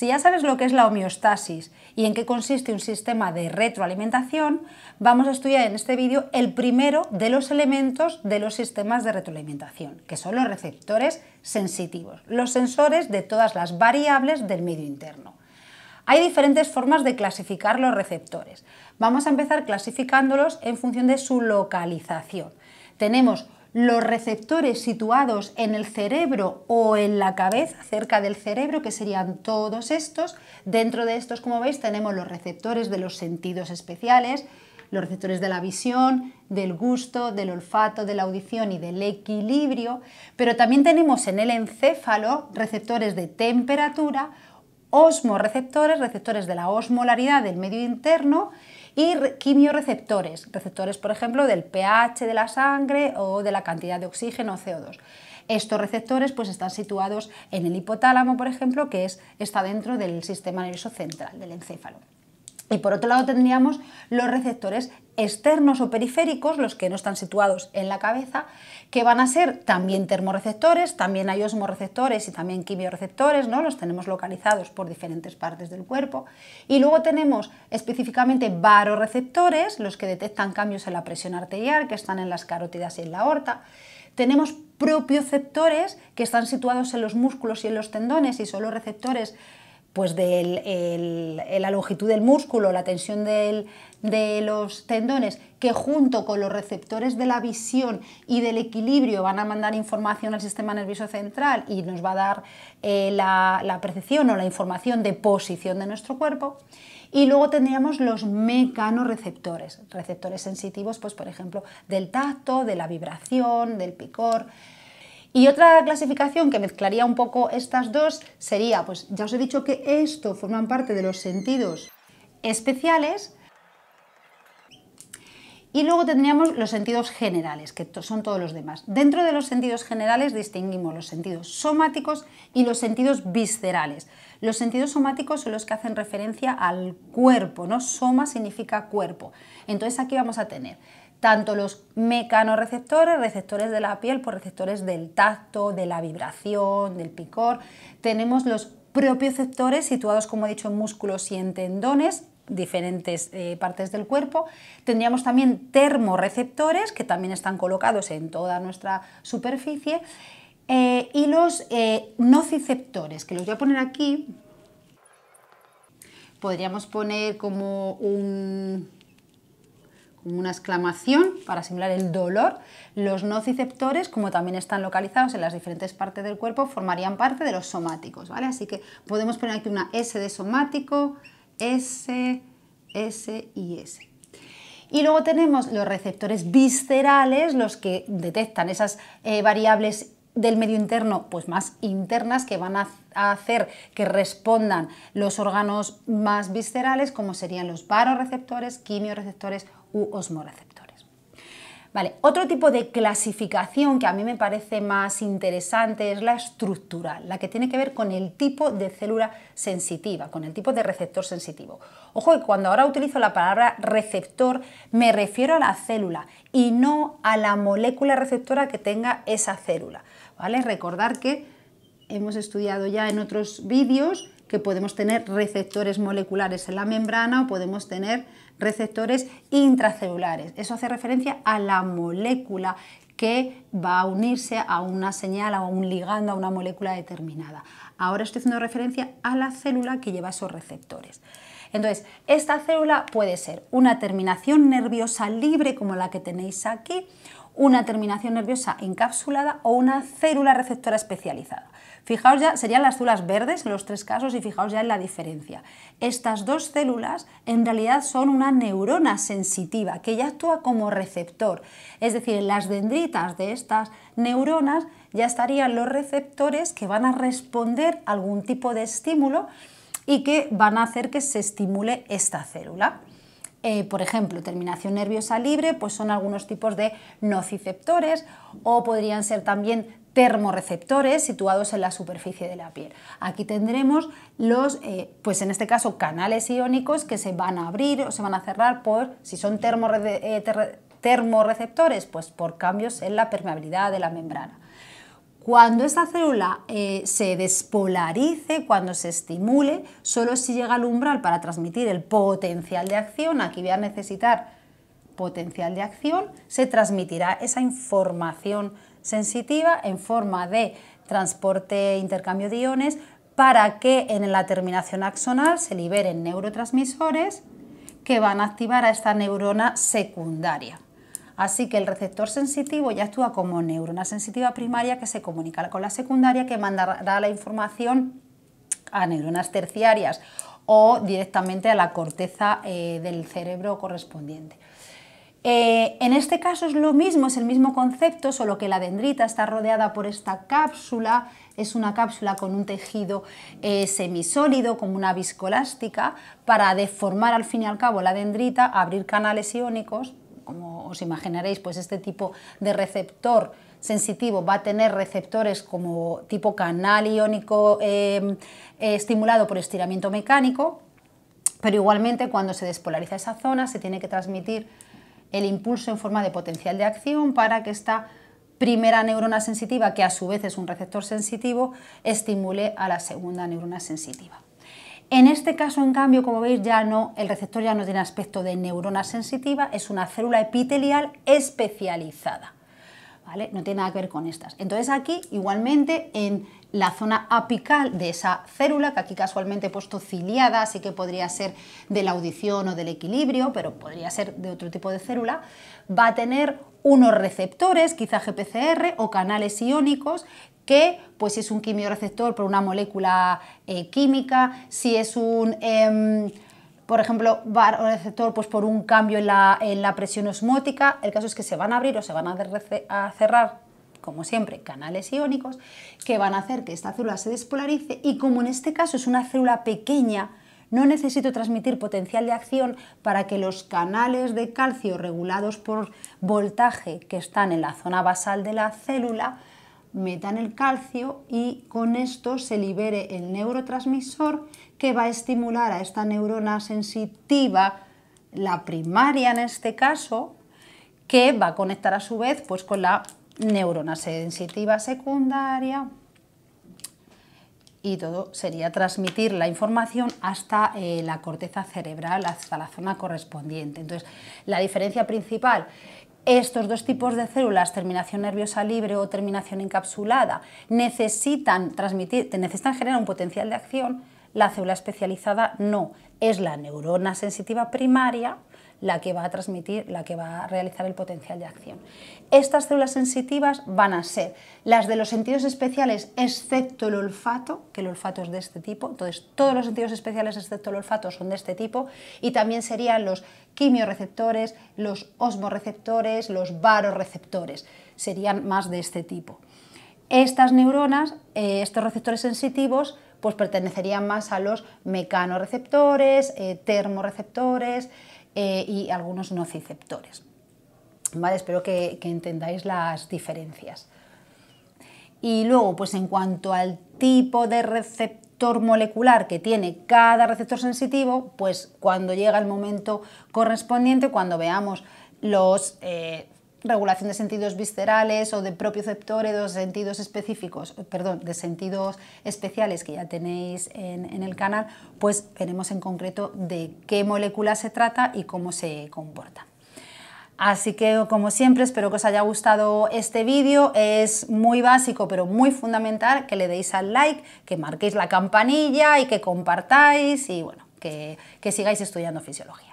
Si ya sabes lo que es la homeostasis y en qué consiste un sistema de retroalimentación, vamos a estudiar en este vídeo el primero de los elementos de los sistemas de retroalimentación, que son los receptores sensitivos, los sensores de todas las variables del medio interno. Hay diferentes formas de clasificar los receptores. Vamos a empezar clasificándolos en función de su localización. Tenemos los receptores situados en el cerebro o en la cabeza, cerca del cerebro, que serían todos estos. Dentro de estos, como veis, tenemos los receptores de los sentidos especiales, los receptores de la visión, del gusto, del olfato, de la audición y del equilibrio, pero también tenemos en el encéfalo receptores de temperatura, osmoreceptores, receptores de la osmolaridad del medio interno y quimioreceptores, receptores por ejemplo del pH de la sangre o de la cantidad de oxígeno o CO2. Estos receptores pues están situados en el hipotálamo, por ejemplo, que es, está dentro del sistema nervioso central, del encéfalo. Y por otro lado tendríamos los receptores externos o periféricos, los que no están situados en la cabeza, que van a ser también termorreceptores, también hay osmoreceptores y también quimioreceptores, ¿no? los tenemos localizados por diferentes partes del cuerpo. Y luego tenemos específicamente varoreceptores, los que detectan cambios en la presión arterial, que están en las carótidas y en la aorta. Tenemos propioceptores, que están situados en los músculos y en los tendones y son los receptores pues de la longitud del músculo, la tensión de los tendones, que junto con los receptores de la visión y del equilibrio van a mandar información al sistema nervioso central y nos va a dar eh, la, percepción o la información de posición de nuestro cuerpo. Y luego tendríamos los mecanoreceptores, receptores sensitivos, pues por ejemplo, del tacto, de la vibración, del picor. Y otra clasificación que mezclaría un poco estas dos sería, pues ya os he dicho que esto forman parte de los sentidos especiales, y luego tendríamos los sentidos generales, que son todos los demás. Dentro de los sentidos generales distinguimos los sentidos somáticos y los sentidos viscerales. Los sentidos somáticos son los que hacen referencia al cuerpo, ¿no? Soma significa cuerpo. Entonces aquí vamos a tener tanto los mecanorreceptores, receptores de la piel por pues receptores del tacto, de la vibración, del picor. Tenemos los propioceptores situados, como he dicho, en músculos y en tendones diferentes eh, partes del cuerpo. Tendríamos también termorreceptores, que también están colocados en toda nuestra superficie, eh, y los eh, nociceptores, que los voy a poner aquí. Podríamos poner como un una exclamación para simular el dolor, los nociceptores, como también están localizados en las diferentes partes del cuerpo, formarían parte de los somáticos, ¿vale? Así que podemos poner aquí una S de somático, S, S y S. Y luego tenemos los receptores viscerales, los que detectan esas eh, variables del medio interno, pues más internas, que van a, hacer que respondan los órganos más viscerales, como serían los baroreceptores, quimioreceptores u osmoreceptores. Vale, otro tipo de clasificación que a mí me parece más interesante es la estructural, la que tiene que ver con el tipo de célula sensitiva, con el tipo de receptor sensitivo. Ojo que cuando ahora utilizo la palabra receptor me refiero a la célula y no a la molécula receptora que tenga esa célula. ¿vale? Recordar que hemos estudiado ya en otros vídeos que podemos tener receptores moleculares en la membrana o podemos tener receptores intracelulares. Eso hace referencia a la molécula que va a unirse a una señal, a un ligando, a una molécula determinada. Ahora estoy haciendo referencia a la célula que lleva esos receptores. Entonces, esta célula puede ser una terminación nerviosa libre como la que tenéis aquí una terminación nerviosa encapsulada o una célula receptora especializada. Fijaos ya, serían las células verdes en los tres casos y fijaos ya en la diferencia. Estas dos células en realidad son una neurona sensitiva que ya actúa como receptor. Es decir, las dendritas de estas neuronas ya estarían los receptores que van a responder a algún tipo de estímulo y que van a hacer que se estimule esta célula. Eh, por ejemplo, terminación nerviosa libre, pues son algunos tipos de nociceptores o podrían ser también termorreceptores situados en la superficie de la piel. Aquí tendremos los, eh, pues en este caso, canales iónicos que se van a abrir o se van a cerrar por, si son eh, termorreceptores, pues por cambios en la permeabilidad de la membrana. Cuando esta célula eh, se despolarice, cuando se estimule, solo si llega al umbral para transmitir el potencial de acción, aquí voy a necesitar potencial de acción, se transmitirá esa información sensitiva en forma de transporte, e intercambio de iones, para que en la terminación axonal se liberen neurotransmisores que van a activar a esta neurona secundaria. Así que el receptor sensitivo ya actúa como neurona sensitiva primaria que se comunica con la secundaria que mandará la información a neuronas terciarias o directamente a la corteza eh, del cerebro correspondiente. Eh, en este caso es lo mismo, es el mismo concepto, solo que la dendrita está rodeada por esta cápsula, es una cápsula con un tejido eh, semisólido, como una viscolástica, para deformar al fin y al cabo la dendrita, abrir canales iónicos como os imaginaréis, pues este tipo de receptor sensitivo va a tener receptores como tipo canal iónico em, eh, estimulado por estiramiento mecánico, pero igualmente cuando se despolariza esa zona se tiene que transmitir el impulso en forma de potencial de acción para que esta primera neurona sensitiva, que a su vez es un receptor sensitivo, estimule a la segunda neurona sensitiva. En este caso, en cambio, como veis, ya no, el receptor ya no tiene aspecto de neurona sensitiva, es una célula epitelial especializada. ¿vale? No tiene nada que ver con estas. Entonces aquí, igualmente, en la zona apical de esa célula, que aquí casualmente he puesto ciliada, así que podría ser de la audición o del equilibrio, pero podría ser de otro tipo de célula, va a tener unos receptores, quizá GPCR o canales iónicos, que Pues si es un quimioreceptor por una molécula eh, química, si es un... Em, por ejemplo, receptor pues por un cambio en la, en la, presión osmótica, el caso es que se van a abrir o se van a, cerrar, como siempre, canales iónicos que van a hacer que esta célula se despolarice y como en este caso es una célula pequeña, no necesito transmitir potencial de acción para que los canales de calcio regulados por voltaje que están en la zona basal de la célula metan el calcio y con esto se libere el neurotransmisor que va a estimular a esta neurona sensitiva, la primaria en este caso, que va a conectar a su vez pues, con la neurona sensitiva secundaria y todo sería transmitir la información hasta eh, la corteza cerebral, hasta la zona correspondiente. Entonces, la diferencia principal estos dos tipos de células, terminación nerviosa libre o terminación encapsulada, necesitan, transmitir, necesitan generar un potencial de acción, la célula especializada no, es la neurona sensitiva primaria la que va a transmitir, la que va a realizar el potencial de acción. Estas células sensitivas van a ser las de los sentidos especiales excepto el olfato, que el olfato es de este tipo, entonces todos los sentidos especiales excepto el olfato son de este tipo, y también serían los quimioreceptores, los osmoreceptores, los baroreceptores, serían más de este tipo. Estas neuronas, eh, estos receptores sensitivos, pues pertenecerían más a los mecanoreceptores, eh, termoreceptores, eh, y algunos nociceptores. ¿Vale? Espero que, entendáis las diferencias. Y luego, pues en cuanto al tipo de receptor molecular que tiene cada receptor sensitivo, pues cuando llega el momento correspondiente, cuando veamos los eh, regulación de sentidos viscerales o de propioceptores, de sentidos específicos, perdón, de sentidos especiales que ya tenéis en, el canal, pues veremos en concreto de qué molécula se trata y cómo se comporta. Así que, como siempre, espero que os haya gustado este vídeo. Es muy básico, pero muy fundamental que le deis al like, que marquéis la campanilla y que compartáis y, bueno, que sigáis estudiando fisiología.